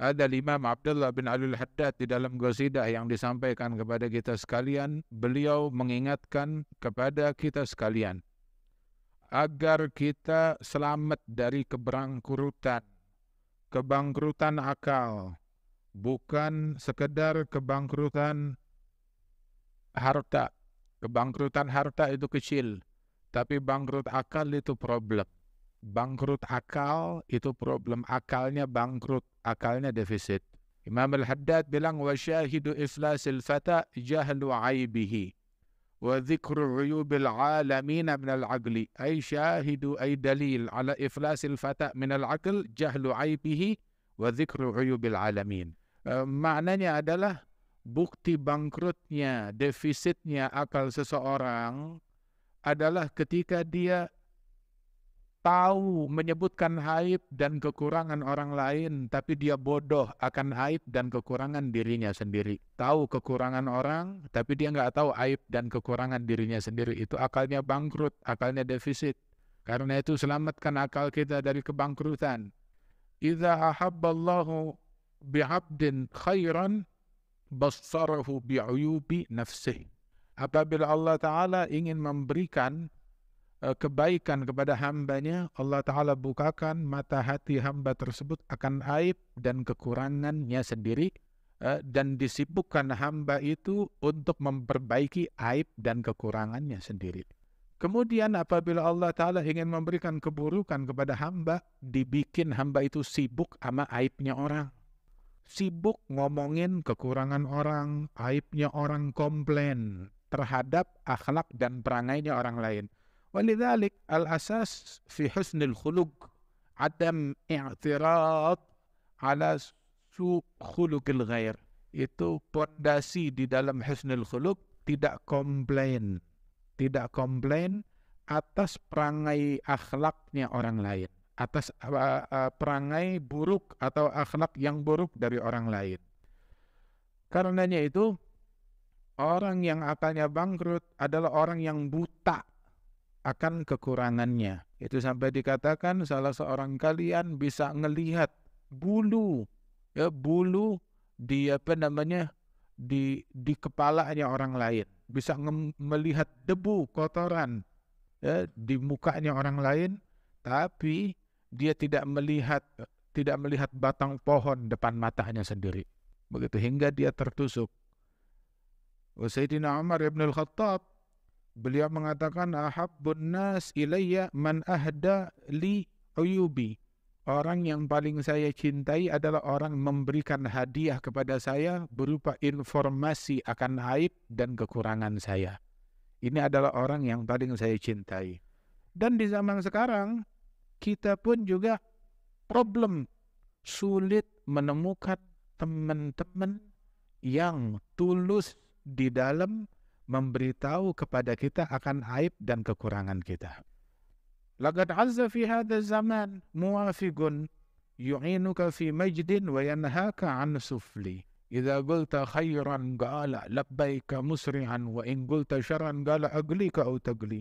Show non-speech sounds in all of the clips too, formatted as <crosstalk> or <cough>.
ada Imam Abdullah bin Alul Haddad di dalam Qasidah yang disampaikan kepada kita sekalian, beliau mengingatkan kepada kita sekalian agar kita selamat dari keberangkurutan, kebangkrutan akal, bukan sekedar kebangkrutan harta. Kebangkrutan harta itu kecil, tapi bangkrut akal itu problem bangkrut akal itu problem akalnya bangkrut akalnya defisit Imam Al-Haddad bilang wa syahidu iflasil fata jahlu aibihi wa dhikru uyubil alamin min al-aqli ay syahidu ay dalil ala iflasil fata min al-aql jahlu aibihi wa dhikru uyubil alamin uh, e, maknanya adalah bukti bangkrutnya defisitnya akal seseorang adalah ketika dia tahu menyebutkan aib dan kekurangan orang lain, tapi dia bodoh akan aib dan kekurangan dirinya sendiri. Tahu kekurangan orang, tapi dia nggak tahu aib dan kekurangan dirinya sendiri. Itu akalnya bangkrut, akalnya defisit. Karena itu selamatkan akal kita dari kebangkrutan. Idza ahabballahu bi'abdin khairan bassarahu bi'uyubi nafsih. Apabila Allah Ta'ala ingin memberikan Eh, kebaikan kepada hambanya, Allah Ta'ala bukakan mata hati hamba tersebut akan aib dan kekurangannya sendiri eh, dan disibukkan hamba itu untuk memperbaiki aib dan kekurangannya sendiri. Kemudian apabila Allah Ta'ala ingin memberikan keburukan kepada hamba, dibikin hamba itu sibuk sama aibnya orang. Sibuk ngomongin kekurangan orang, aibnya orang komplain terhadap akhlak dan perangainya orang lain ولذلك الأساس في حسن الخلق عدم اعتراض على سوء خلق الغير. itu pondasi di dalam husnul khuluk tidak komplain tidak komplain atas perangai akhlaknya orang lain atas uh, uh, perangai buruk atau akhlak yang buruk dari orang lain karenanya itu orang yang akalnya bangkrut adalah orang yang buta akan kekurangannya. Itu sampai dikatakan salah seorang kalian bisa melihat bulu ya bulu di apa namanya di di kepalanya orang lain, bisa melihat debu kotoran ya, di mukanya orang lain, tapi dia tidak melihat tidak melihat batang pohon depan matanya sendiri. Begitu hingga dia tertusuk. Sayyidina Umar ibn al-Khattab Beliau mengatakan ahabbun nas ilayya man ahda li uyubi. Orang yang paling saya cintai adalah orang memberikan hadiah kepada saya berupa informasi akan aib dan kekurangan saya. Ini adalah orang yang paling saya cintai. Dan di zaman sekarang, kita pun juga problem sulit menemukan teman-teman yang tulus di dalam memberitahu kepada kita akan aib dan kekurangan kita. Lagat azza fi hadha zaman muwafiqun yu'inuka fi majdin wa yanhaka an sufli. Idza qulta khairan qala labbaika musri'an wa in qulta syarran qala aglika au tagli.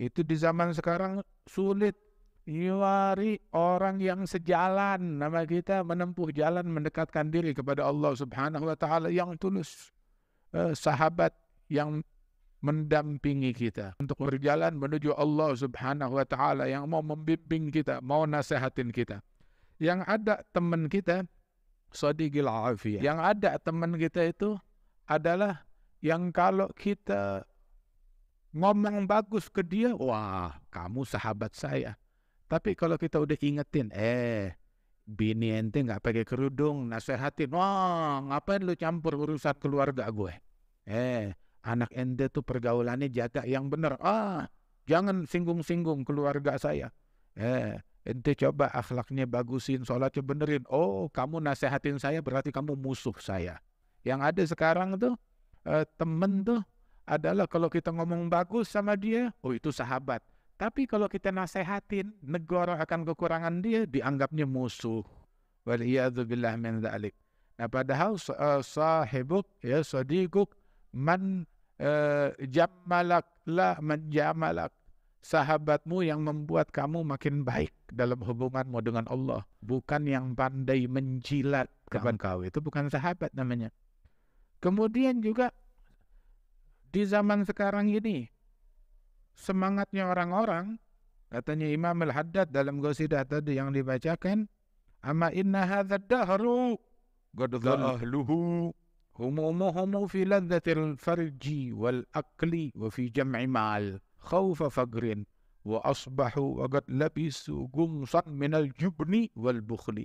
Itu di zaman sekarang sulit nyari orang yang sejalan nama kita menempuh jalan mendekatkan diri kepada Allah Subhanahu wa taala yang tulus eh, sahabat yang mendampingi kita untuk berjalan menuju Allah Subhanahu wa taala yang mau membimbing kita, mau nasihatin kita. Yang ada teman kita sadiqil afiyah. Yang ada teman kita itu adalah yang kalau kita ngomong bagus ke dia, wah, kamu sahabat saya. Tapi kalau kita udah ingetin, eh, bini ente nggak pakai kerudung, nasehatin, wah, ngapain lu campur urusan keluarga gue? Eh, anak ente tuh pergaulannya jaga yang bener ah jangan singgung-singgung keluarga saya eh ente coba akhlaknya bagusin sholatnya benerin oh kamu nasehatin saya berarti kamu musuh saya yang ada sekarang tuh eh, temen tuh adalah kalau kita ngomong bagus sama dia oh itu sahabat tapi kalau kita nasehatin negara akan kekurangan dia dianggapnya musuh waliyadzubillah min dzalik nah padahal uh, sahibuk ya sadiquk man Eh, jamalaklah menjamalak sahabatmu yang membuat kamu makin baik dalam hubunganmu dengan Allah bukan yang pandai menjilat kawan kau itu bukan sahabat namanya kemudian juga di zaman sekarang ini semangatnya orang-orang katanya Imam Al-Haddad dalam gosidah tadi yang dibacakan ama inna hadzal dahru همومهم في لذة الفرج والأكل وفي جمع مال خوف فقر وأصبحوا وقد لبسوا قمصا من الجبن والبخل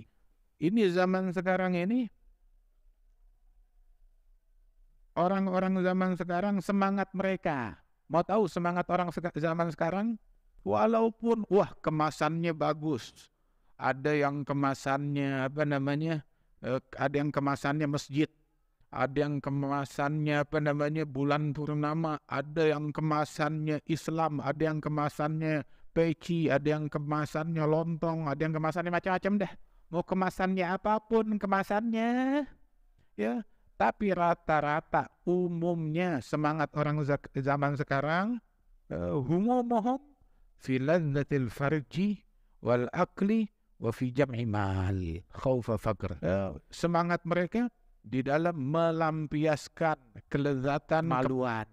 ini zaman sekarang ini orang-orang zaman sekarang semangat mereka mau tahu semangat orang seka zaman sekarang walaupun wah kemasannya bagus ada yang kemasannya apa namanya eh, ada yang kemasannya masjid ada yang kemasannya apa namanya bulan purnama, ada yang kemasannya Islam, ada yang kemasannya peci, ada yang kemasannya lontong, ada yang kemasannya macam-macam dah. Mau kemasannya apapun kemasannya, ya. Tapi rata-rata umumnya semangat orang zaman sekarang eh, humomohom filadzatil farji wal akli wa fi jam'i mal khawfa faqr. Eh, semangat mereka di dalam melampiaskan kelezatan maluan,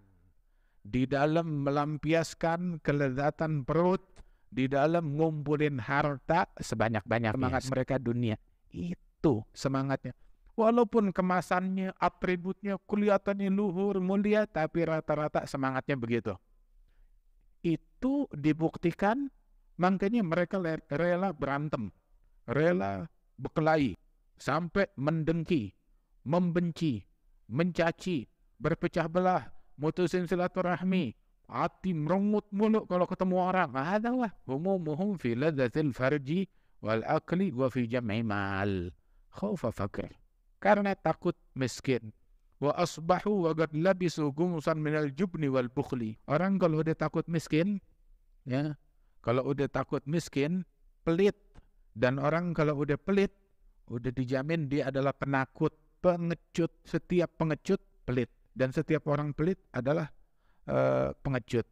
di dalam melampiaskan kelezatan perut, di dalam ngumpulin harta sebanyak-banyaknya. Semangat mereka dunia. Itu semangatnya. Walaupun kemasannya, atributnya kelihatannya luhur, mulia, tapi rata-rata semangatnya begitu. Itu dibuktikan, makanya mereka rela berantem, rela berkelahi, sampai mendengki, membenci, mencaci, berpecah belah, mutusin silaturahmi, hati merengut mulu kalau ketemu orang. Hadalah umumuhum fi ladzatil farji wal akli wa fi jam'i ma'al. Khawfa fakir. Karena takut miskin. Wa asbahu wa gad labisu gumusan minal jubni wal bukhli. Orang kalau udah takut miskin, ya, kalau udah takut miskin, pelit. Dan orang kalau udah pelit, udah dijamin dia adalah penakut pengecut. Setiap pengecut pelit dan setiap orang pelit adalah uh, pengecut.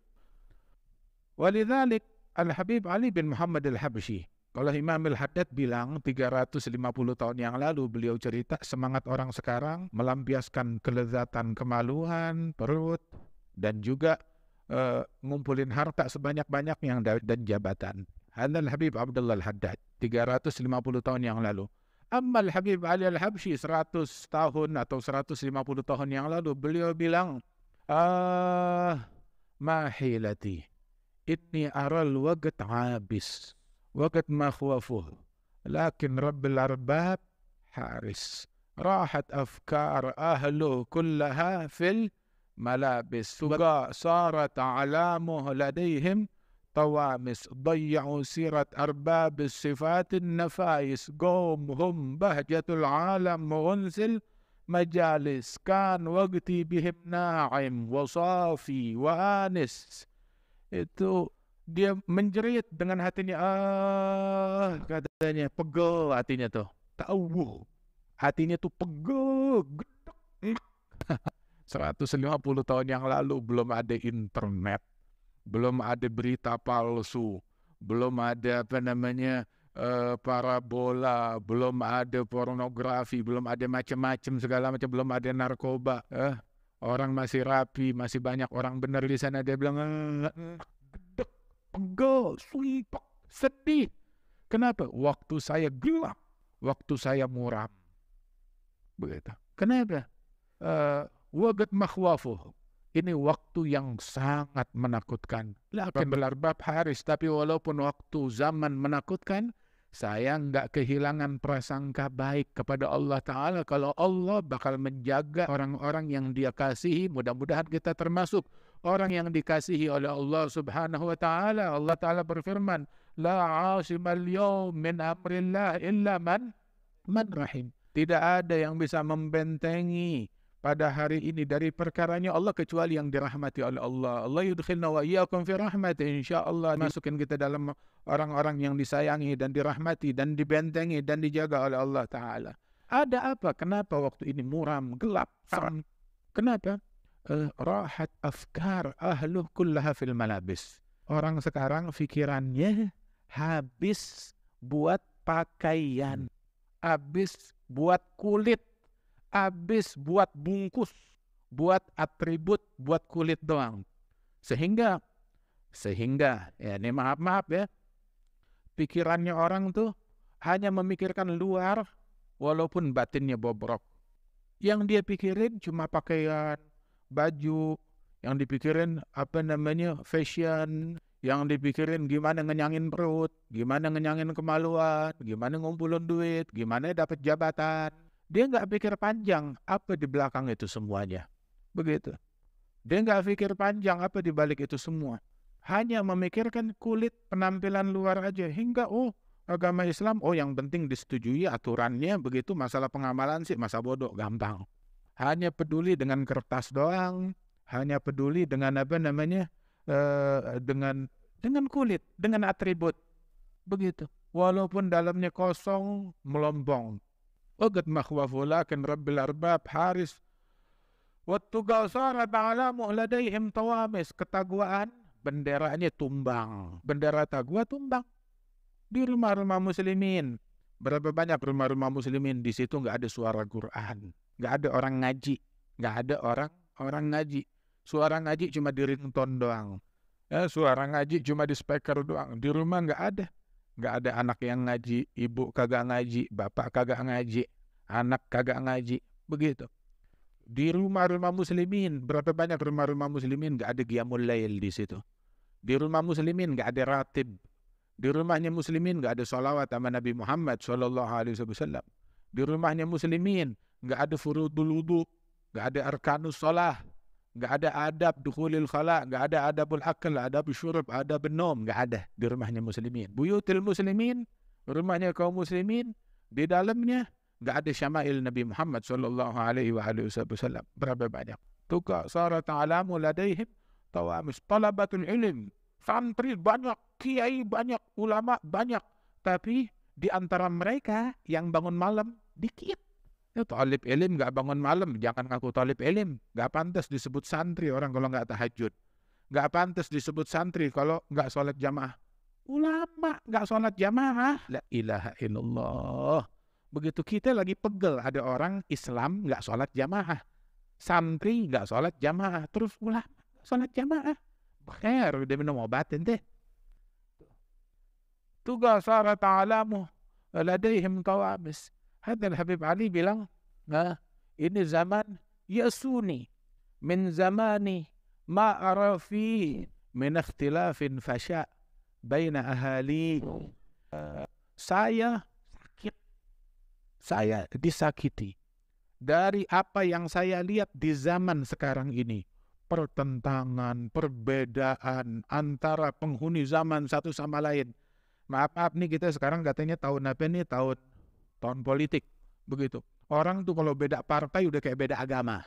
Walidzalik Al-Habib Ali bin Muhammad Al-Habsyi kalau Imam Al-Haddad bilang 350 tahun yang lalu beliau cerita semangat orang sekarang melampiaskan kelezatan kemaluan, perut, dan juga uh, ngumpulin harta sebanyak-banyaknya dan jabatan. Hadal Habib Abdullah Al-Haddad 350 tahun yang lalu. Amal Habib Ali Al-Habsyi 100 tahun atau 150 tahun yang lalu beliau bilang ah mahilati inni aral waqt habis waqt ma khawafuh lakin rabbil arbab haris راحت أفكار أهله كلها في الملابس صارت علامه لديهم طوامس ضيعوا سيرة أرباب الصفات النفايس قوم هم بهجة العالم وأنزل مجالس كان وقتي بهم naim وصافي وآنس itu dia menjerit dengan hatinya ah katanya pegel hatinya tuh tahu hatinya tuh pegel 150 <laughs> tahun yang lalu belum ada internet belum ada berita palsu, belum ada apa namanya eh, parabola, belum ada pornografi, belum ada macam-macam segala macam, belum ada narkoba. Eh, orang masih rapi, masih banyak orang benar di sana dia bilang eh, eh, gedek, pegel, sweet, sedih. Kenapa? Waktu saya gelap, waktu saya muram. Begitu. Kenapa? Uh, wagat mahwafuhum ini waktu yang sangat menakutkan. Lakin belarbab haris, tapi walaupun waktu zaman menakutkan, saya nggak kehilangan prasangka baik kepada Allah Ta'ala kalau Allah bakal menjaga orang-orang yang dia kasihi. Mudah-mudahan kita termasuk orang yang dikasihi oleh Allah Subhanahu Wa Ta'ala. Allah Ta'ala berfirman, La asimal yawm min amrillah illa man, man rahim. Tidak ada yang bisa membentengi pada hari ini dari perkaranya Allah kecuali yang dirahmati oleh Allah. Allah yudkhilna wa iyyakum fi rahmat insyaallah masukin kita dalam orang-orang yang disayangi dan dirahmati dan dibentengi dan dijaga oleh Allah taala. Ada apa? Kenapa waktu ini muram, gelap, seram? Kenapa? Eh, rahat afkar ahluh kullaha fil malabis. Orang sekarang pikirannya habis buat pakaian, habis buat kulit, habis buat bungkus, buat atribut, buat kulit doang. Sehingga sehingga ya ini maaf maaf ya pikirannya orang tuh hanya memikirkan luar walaupun batinnya bobrok. Yang dia pikirin cuma pakaian, baju, yang dipikirin apa namanya fashion, yang dipikirin gimana ngenyangin perut, gimana ngenyangin kemaluan, gimana ngumpulin duit, gimana dapat jabatan, dia nggak pikir panjang apa di belakang itu semuanya. Begitu. Dia nggak pikir panjang apa di balik itu semua. Hanya memikirkan kulit penampilan luar aja hingga oh agama Islam oh yang penting disetujui aturannya begitu masalah pengamalan sih masa bodoh gampang. Hanya peduli dengan kertas doang, hanya peduli dengan apa namanya eh, dengan dengan kulit, dengan atribut begitu. Walaupun dalamnya kosong, melombong, وقد مخوف لكن رب الأرباب حارس Wattugal sara ta'ala muhladaihim tawamis. Ketakwaan benderanya tumbang. Bendera tagua tumbang. Di rumah-rumah muslimin. Berapa banyak rumah-rumah muslimin di situ nggak ada suara Quran. Nggak ada orang ngaji. Nggak ada orang orang ngaji. Suara ngaji cuma di ringtone doang. Ya, suara ngaji cuma di speaker doang. Di rumah nggak ada nggak ada anak yang ngaji, ibu kagak ngaji, bapak kagak ngaji, anak kagak ngaji, begitu. Di rumah-rumah muslimin, berapa banyak rumah-rumah muslimin nggak ada qiyamul lail di situ. Di rumah muslimin nggak ada ratib. Di rumahnya muslimin nggak ada solawat sama Nabi Muhammad Shallallahu Alaihi Wasallam. Di rumahnya muslimin nggak ada furudul wudu, nggak ada arkanus sholah, nggak ada adab dukhulil khala, nggak ada adabul akal, adab syurub, adab nom, nggak ada di rumahnya muslimin. Buyutil muslimin, rumahnya kaum muslimin, di dalamnya nggak ada syama'il Nabi Muhammad sallallahu alaihi wa alihi wasallam. Berapa banyak? Tuka sarat alamu ladaihim tawamis talabatul ilm. Santri banyak, kiai banyak, ulama banyak, tapi di antara mereka yang bangun malam dikit. Ya talib ilim gak bangun malam, jangan ngaku talib ilim. Gak pantas disebut santri orang kalau gak tahajud. Gak pantas disebut santri kalau gak sholat jamaah. Ulama gak sholat jamaah. La ilaha illallah. Begitu kita lagi pegel ada orang Islam gak sholat jamaah. Santri gak sholat jamaah. Terus ulama sholat jamaah. Bukhair, udah minum obat ente. Tugas Allah Ta'alamu. Ladaihim kawamis Hadir Habib Ali bilang, nah, ini zaman yasuni min zamani ma'arafi min ikhtilafin fasha baina ahali. Saya sakit. Saya disakiti. Dari apa yang saya lihat di zaman sekarang ini. Pertentangan, perbedaan antara penghuni zaman satu sama lain. Maaf-maaf nih kita sekarang katanya tahun apa nih? Tahun tahun politik begitu orang tuh kalau beda partai udah kayak beda agama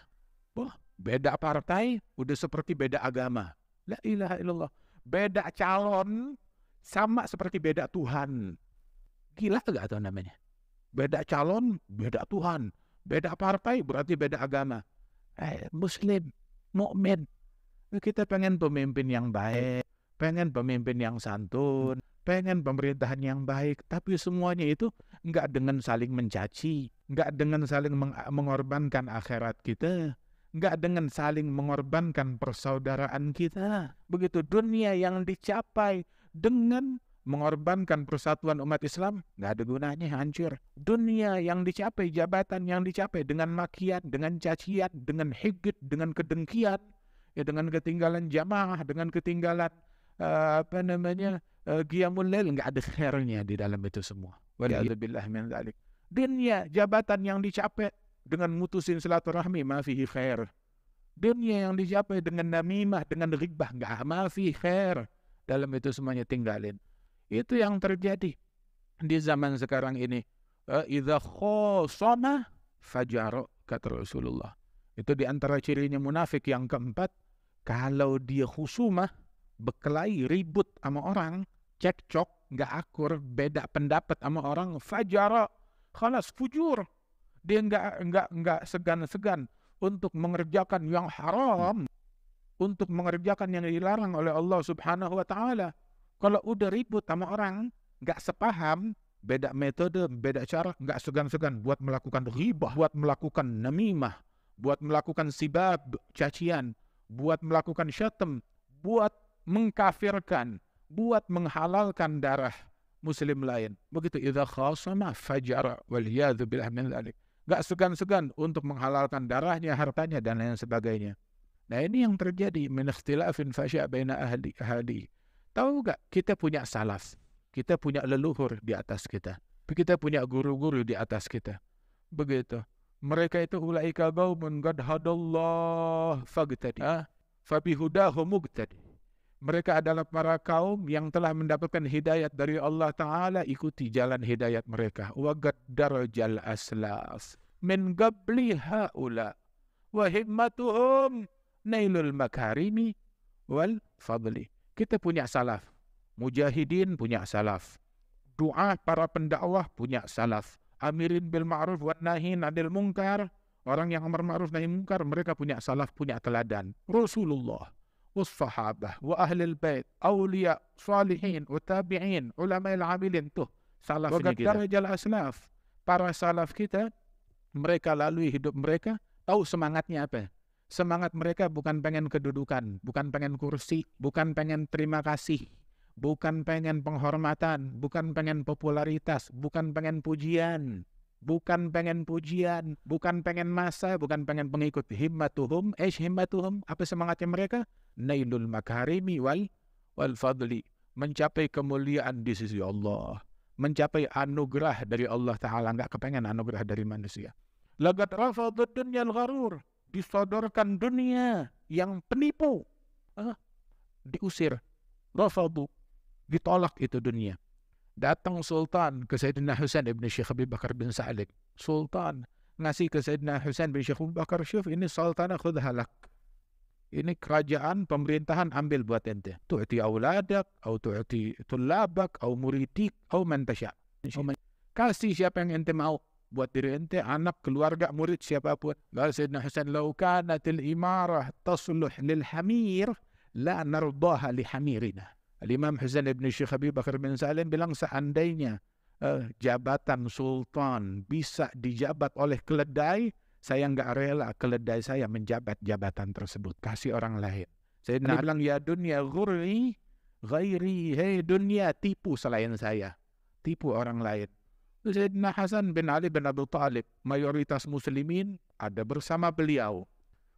Wah, beda partai udah seperti beda agama la ilaha illallah beda calon sama seperti beda Tuhan gila gak tuh namanya beda calon beda Tuhan beda partai berarti beda agama eh, muslim mukmin kita pengen pemimpin yang baik pengen pemimpin yang santun, pengen pemerintahan yang baik, tapi semuanya itu nggak dengan saling mencaci, nggak dengan saling meng mengorbankan akhirat kita, nggak dengan saling mengorbankan persaudaraan kita. Begitu dunia yang dicapai dengan mengorbankan persatuan umat Islam nggak ada gunanya hancur dunia yang dicapai jabatan yang dicapai dengan makian dengan cacian dengan higit dengan kedengkian ya dengan ketinggalan jamaah dengan ketinggalan uh, apa namanya uh, qiyamul lail nggak ada khairnya di dalam itu semua. Iya. Waliyadzubillah min dzalik. Dunia jabatan yang dicapai dengan mutusin silaturahmi ma fihi khair. Dunia yang dicapai dengan namimah, dengan ribah nggak ma fihi khair. Dalam itu semuanya tinggalin. Itu yang terjadi di zaman sekarang ini. Eh, idza khosama fajarok kata Rasulullah. Itu di antara cirinya munafik yang keempat. Kalau dia khusumah, berkelahi, ribut sama orang, cekcok, nggak akur, beda pendapat sama orang, fajar khalas, fujur. Dia nggak nggak nggak segan-segan untuk mengerjakan yang haram, untuk mengerjakan yang dilarang oleh Allah Subhanahu wa taala. Kalau udah ribut sama orang, nggak sepaham, beda metode, beda cara, nggak segan-segan buat melakukan ribah, buat melakukan namimah, buat melakukan sibab, cacian, buat melakukan syatem, buat mengkafirkan, buat menghalalkan darah muslim lain. Begitu idza khasama fajar wal billah min dzalik. Enggak segan-segan untuk menghalalkan darahnya, hartanya dan lain sebagainya. Nah, ini yang terjadi min ikhtilafin fasya baina ahli ahli. Tahu enggak kita punya salaf, kita punya leluhur di atas kita. Kita punya guru-guru di atas kita. Begitu. Mereka itu ulaika qaumun qad hadallah fagtadi. Ah, fabi bihudahum mugtadi. Mereka adalah para kaum yang telah mendapatkan hidayat dari Allah Ta'ala, ikuti jalan hidayat mereka. Wagat darajal aslaf min gabli haula wa nailul makarimi wal fadli. Kita punya salaf. Mujahidin punya salaf. Doa para pendakwah punya salaf. Amirin bil ma'ruf wa nahin adil mungkar. Orang yang amar ma'ruf nahi mungkar, mereka punya salaf, punya teladan. Rasulullah والصحابة وأهل البيت أولياء صالحين وتابعين ulama العاملين tuh salafnya kita rajal para salaf kita mereka lalui hidup mereka tahu semangatnya apa semangat mereka bukan pengen kedudukan bukan pengen kursi bukan pengen terima kasih bukan pengen penghormatan bukan pengen popularitas bukan pengen pujian bukan pengen pujian, bukan pengen masa, bukan pengen pengikut himmatuhum, eh himmatuhum, apa semangatnya mereka? Nailul makarimi wal wal fadli, mencapai kemuliaan di sisi Allah, mencapai anugerah dari Allah Ta'ala, enggak kepengen anugerah dari manusia. Lagat rafadud dunia al-gharur, disodorkan dunia yang penipu, ah, diusir, rafadu, ditolak itu dunia. Datang Sultan ke Sayyidina Husain ibn Syekh Abi Bakar bin Sa'alik. Sultan ngasih ke Sayyidina Husain bin Syekh Habib Bakar Syuf, ini Sultan akhud Ini kerajaan pemerintahan ambil buat ente. Tu'ti auladak, au tu'ti tulabak, au muridik, au mentasya. Kasih siapa yang ente mau buat diri ente, anak, keluarga, murid, siapapun. Lalu Sayyidina Husain, lau kanatil imarah tasluh lil hamir, la nardaha li hamirina. Imam Husain ibn Syekh Habib Bakar bin Salim bilang seandainya eh, jabatan sultan bisa dijabat oleh keledai, saya nggak rela keledai saya menjabat jabatan tersebut. Kasih orang lain. Saya nah, bilang ya dunia gurri ghairi, hei dunia tipu selain saya. Tipu orang lain. Sayyidina Hasan bin Ali bin Abi Talib mayoritas muslimin ada bersama beliau.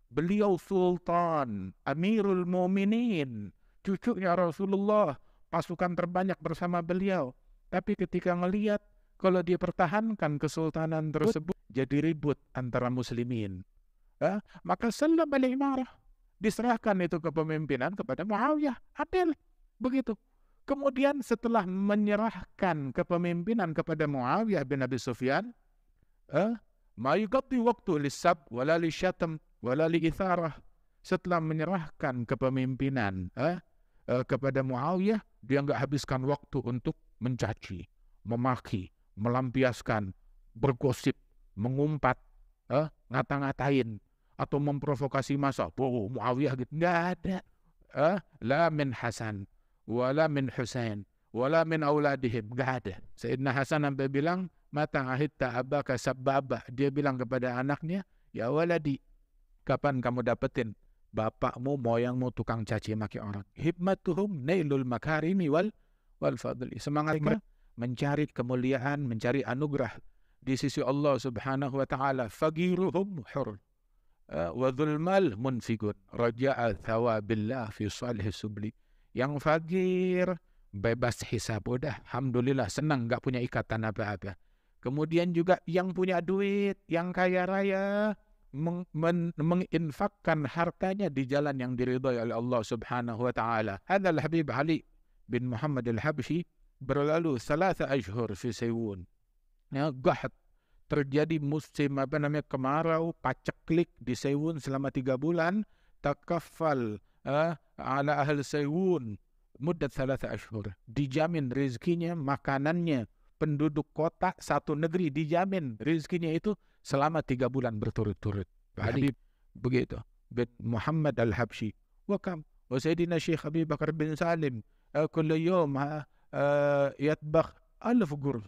Beliau sultan, amirul muminin, cucunya Rasulullah, pasukan terbanyak bersama beliau. Tapi ketika melihat kalau dia pertahankan kesultanan tersebut, jadi ribut antara muslimin. Eh, maka Salam balik marah diserahkan itu kepemimpinan kepada Muawiyah. Adil. Begitu. Kemudian setelah menyerahkan kepemimpinan kepada Muawiyah bin Abi Sufyan, eh, Mayugati waktu lisab wala lisyatam wala liitharah. Setelah menyerahkan kepemimpinan, eh, Eh, kepada Muawiyah, dia nggak habiskan waktu untuk mencaci, memaki, melampiaskan, bergosip, mengumpat, eh, ngata-ngatain, atau memprovokasi masa. Oh, Muawiyah gitu. Nggak ada. Eh, la min Hasan, wala min Husain, wala min auladihim. Nggak ada. Sayyidina Hasan sampai bilang, mata ahitta abaka sababa. Dia bilang kepada anaknya, ya waladi, kapan kamu dapetin bapakmu, moyangmu tukang caci maki orang. Hikmatuhum nailul makarimi wal wal fadli. Semangat mencari kemuliaan, mencari anugerah di sisi Allah Subhanahu wa taala. Fagiruhum hur eh, wa dzulmal munfigun raja'a thawabillah fi salih subli. Yang fakir bebas hisab udah alhamdulillah senang gak punya ikatan apa-apa. Kemudian juga yang punya duit, yang kaya raya, meng, men, menginfakkan hartanya di jalan yang diridhai oleh Allah Subhanahu wa taala. Hadzal Habib Ali bin Muhammad Al-Habsyi berlalu salasa ashhur fi Saywun. Ya, gahat terjadi musim apa namanya kemarau paceklik di Saywun selama tiga bulan takafal eh, ala ahli Saywun muddat salasa ashhur. Dijamin rezekinya, makanannya, penduduk kota satu negeri dijamin rezekinya itu selama tiga bulan berturut-turut. Habib begitu. Bin Muhammad Al-Habshi. Wakam. وسيدنا الشيخ أبي بكر بن سالم كل يوم يطبخ ألف قرص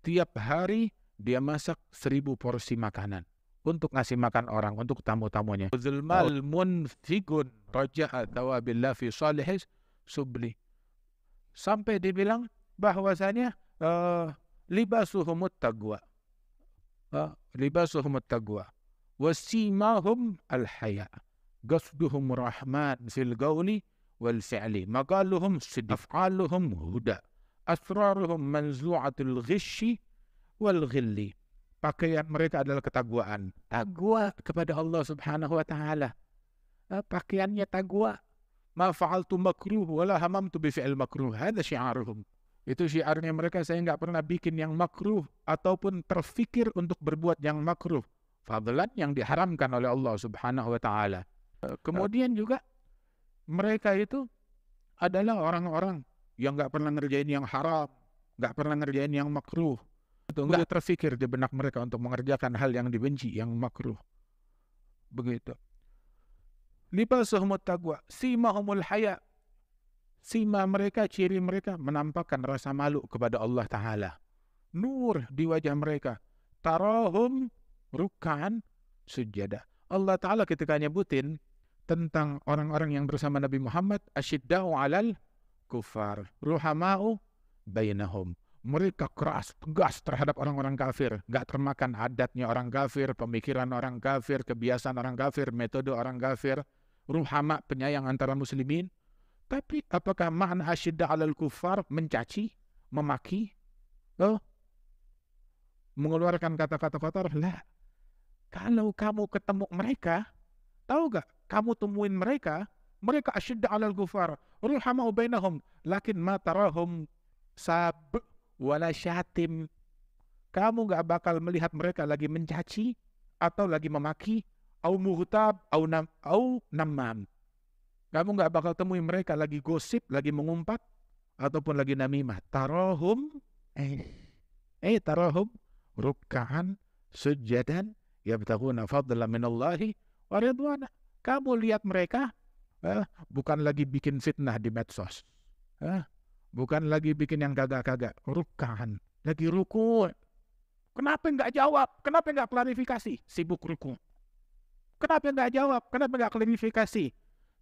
tiap hari dia masak seribu porsi makanan untuk ngasih makan orang untuk tamu-tamunya. Zulmal munfigun raja'a tawabillah fi salihis subli. Sampai dibilang bahwasanya uh, libasuhumut tagwa. Uh, eh, لباسهم التقوى وسيماهم الحياء قصدهم رحمن في القول والفعل مقالهم صدق أفعالهم هدى أسرارهم منزوعة الغش والغل pakaian mereka adalah ketakwaan takwa kepada Allah Subhanahu wa taala pakaiannya takwa ma fa'altu makruh wala hamamtu bi fi'l makruh hada syi'aruhum Itu syiarnya mereka, saya nggak pernah bikin yang makruh ataupun terfikir untuk berbuat yang makruh. Fadlan yang diharamkan oleh Allah subhanahu wa ta'ala. Eh, kemudian juga mereka itu adalah orang-orang yang nggak pernah ngerjain yang haram, nggak pernah ngerjain yang makruh. Itu nggak terfikir di benak mereka untuk mengerjakan hal yang dibenci, yang makruh. Begitu. Libasuhumut taqwa, simahumul haya, Sima mereka, ciri mereka menampakkan rasa malu kepada Allah Ta'ala. Nur di wajah mereka. Tarohum rukan sujada. Allah Ta'ala ketika nyebutin tentang orang-orang yang bersama Nabi Muhammad asyidda'u alal kufar ruhama'u bainahum mereka keras tegas terhadap orang-orang kafir gak termakan adatnya orang kafir pemikiran orang kafir kebiasaan orang kafir metode orang kafir ruhama penyayang antara muslimin tapi apakah makna asyidda alal kufar mencaci, memaki, oh, mengeluarkan kata-kata kotor? Lah, kalau kamu ketemu mereka, tahu gak? Kamu temuin mereka, mereka asyidda alal kufar, ruhamau bainahum, lakin ma tarahum sab wala syatim. Kamu gak bakal melihat mereka lagi mencaci atau lagi memaki, au muhtab, au, nam, au namam kamu nggak bakal temui mereka lagi gosip, lagi mengumpat, ataupun lagi namimah. Tarohum, eh, eh tarohum, rukkaan, sujadan, betahuna fadla menolahi orang ridwana. Kamu lihat mereka, eh, bukan lagi bikin fitnah di medsos. Eh, bukan lagi bikin yang kagak-kagak. Rukaan, lagi ruku. Kenapa nggak jawab? Kenapa nggak klarifikasi? Sibuk ruku. Kenapa nggak jawab? Kenapa nggak klarifikasi?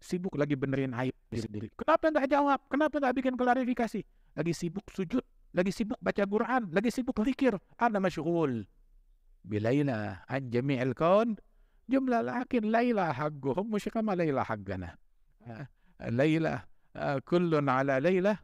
sibuk lagi benerin aib diri sendiri. Kenapa nggak jawab? Kenapa nggak bikin klarifikasi? Lagi sibuk sujud, lagi sibuk baca Quran, lagi sibuk zikir, ada masyghul. Bilaina an jami'il kaun jumlah lakin laila musyka musykama laila haqqana. Laila kullun ala laila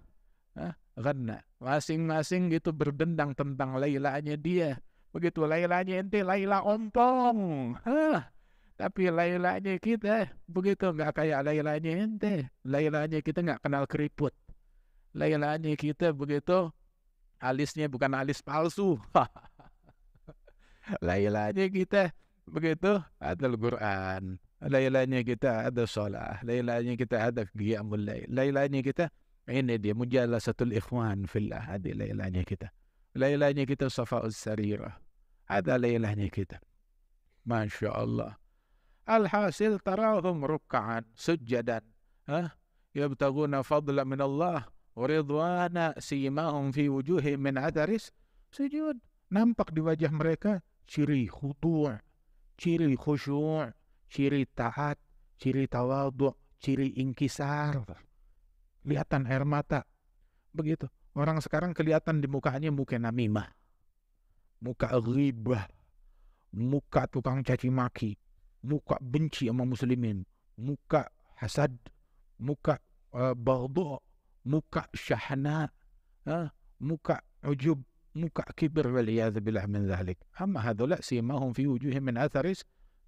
ghanna. Masing-masing itu berdendang tentang Lailanya dia. Begitu Lailanya ente Laila ontong. Hah. Tapi lailanya kita begitu nggak kayak lailanya ente. Lailanya kita nggak kenal keriput. Lailanya kita begitu alisnya bukan alis palsu. <laughs> lailanya kita begitu ada Al-Quran. Lailanya kita ada sholat. Lailanya kita ada qiyamul lail. Lailanya kita ini dia satu ikhwan fillah. Ada lailanya kita. Lailanya kita safa'us sarirah. Ada lailanya kita. Masya Allah. Alhasil tarahum rukkaan sujadan. Eh? Yabtaguna fadla minallah wa ridwana simahum fi wujuhi min atharis sujud. Nampak di wajah mereka ciri khudu', ciri khusyuk, ciri taat, ciri tawadu, ciri inkisar. Kelihatan air mata. Begitu. Orang sekarang kelihatan di mukanya muka namimah. Muka ribah. Muka tukang caci maki muka benci sama muslimin muka hasad muka uh, baghdha muka syahna uh, muka عجب مكع كبر والعياذ بالله من ذلك أما هذولا سيماهم في وجوههم من أثر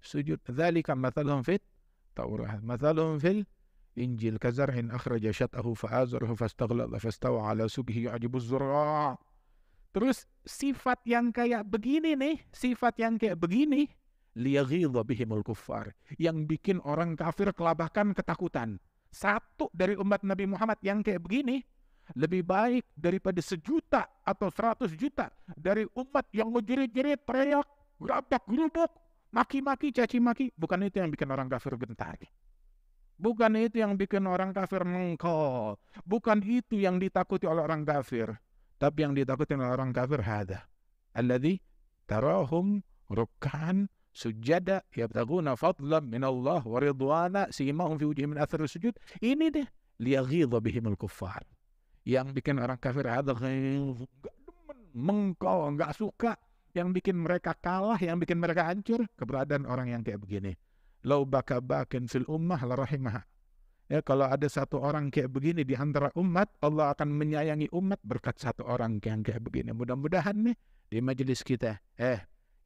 السجود ذلك مثلهم في التوراة مثلهم في الإنجيل كزرع أخرج شطه فآزره فاستغلظ فاستوى على سوقه يعجب الزراع Terus sifat yang kayak begini nih, sifat yang kayak begini liyaghidha bihimul kuffar yang bikin orang kafir kelabakan ketakutan satu dari umat Nabi Muhammad yang kayak begini lebih baik daripada sejuta atau seratus juta dari umat yang ngejerit-jerit teriak gerabak gerubuk maki-maki caci maki bukan itu yang bikin orang kafir gentar bukan itu yang bikin orang kafir mengkol bukan itu yang ditakuti oleh orang kafir tapi yang ditakuti oleh orang kafir hada Alladhi tarahum rukkan sujada yabtaguna fadlan minallah wa ridwana simahum fi wujuhim min athar sujud ini deh liyaghidha bihimul kuffar yang bikin orang kafir ada mengkau nggak suka yang bikin mereka kalah yang bikin mereka hancur keberadaan orang yang kayak begini lau baka fil ummah la rahimah ya kalau ada satu orang kayak begini di antara umat Allah akan menyayangi umat berkat satu orang yang kayak begini mudah-mudahan nih di majelis kita eh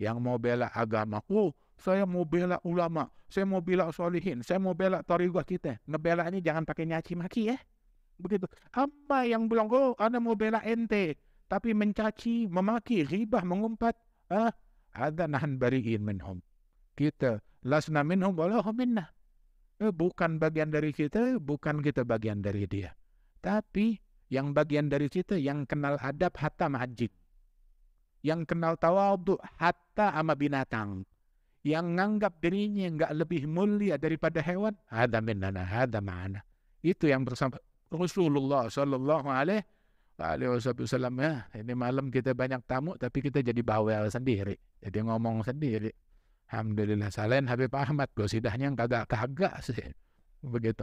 yang mau bela agama. Oh, saya mau bela ulama, saya mau bela solihin, saya mau bela tarikah kita. Ngebelanya jangan pakai nyaci maki ya. Begitu. Apa yang bilang, oh Anda mau bela ente, tapi mencaci, memaki, ribah, mengumpat. Ah, ada nahan bariin minhum. Kita lasna minhum walahum minna. Eh, bukan bagian dari kita, bukan kita bagian dari dia. Tapi yang bagian dari kita yang kenal adab hatta majid yang kenal tawadhu hatta ama binatang yang nganggap dirinya nggak lebih mulia daripada hewan ada minana ada mana itu yang bersama Rasulullah Shallallahu Alaihi Wasallam ya ini malam kita banyak tamu tapi kita jadi bawel sendiri jadi ngomong sendiri Alhamdulillah salen Habib Ahmad gosidahnya yang kagak-kagak sih begitu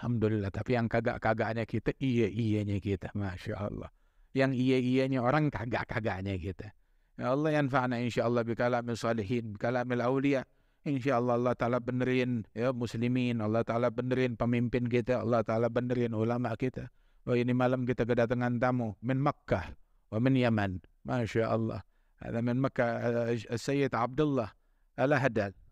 Alhamdulillah tapi yang kagak-kagaknya kita iya iyanya kita Masya Allah yang iya-iyanya orang kagak-kagaknya kita. Ya Allah yang fa'na insya Allah bikalami salihin, bikalami awliya. Insya Allah Allah Ta'ala benerin ya muslimin, Allah Ta'ala benerin pemimpin kita, Allah Ta'ala benerin ulama kita. Oh ini malam kita kedatangan tamu, min Makkah, wa min Yaman. Masya Allah. Ada min Makkah, Syeikh Abdullah al-Hadad.